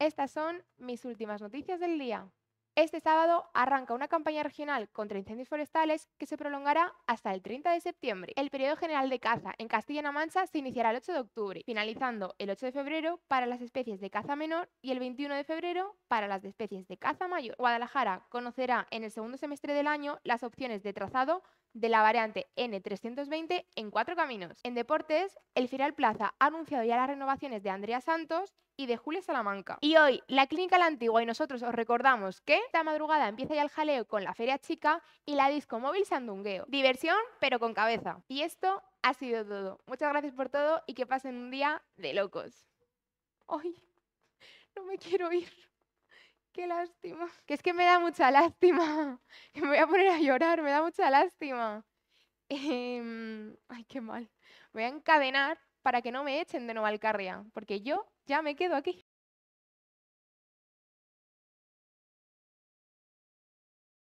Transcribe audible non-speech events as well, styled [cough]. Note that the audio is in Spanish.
Estas son mis últimas noticias del día. Este sábado arranca una campaña regional contra incendios forestales que se prolongará hasta el 30 de septiembre. El periodo general de caza en Castilla-La Mancha se iniciará el 8 de octubre, finalizando el 8 de febrero para las especies de caza menor y el 21 de febrero para las especies de caza mayor. Guadalajara conocerá en el segundo semestre del año las opciones de trazado de la variante N320 en cuatro caminos. En deportes, el Firal Plaza ha anunciado ya las renovaciones de Andrea Santos y de Julia Salamanca. Y hoy, la Clínica La Antigua y nosotros os recordamos que esta madrugada empieza ya el jaleo con la Feria Chica y la Disco Móvil Sandungueo. Diversión, pero con cabeza. Y esto ha sido todo. Muchas gracias por todo y que pasen un día de locos. ¡Ay! No me quiero ir. ¡Qué lástima! Que es que me da mucha lástima. [laughs] Que me voy a poner a llorar, me da mucha lástima. Em, ay, qué mal. Me voy a encadenar para que no me echen de Novalcarria, porque yo ya me quedo aquí.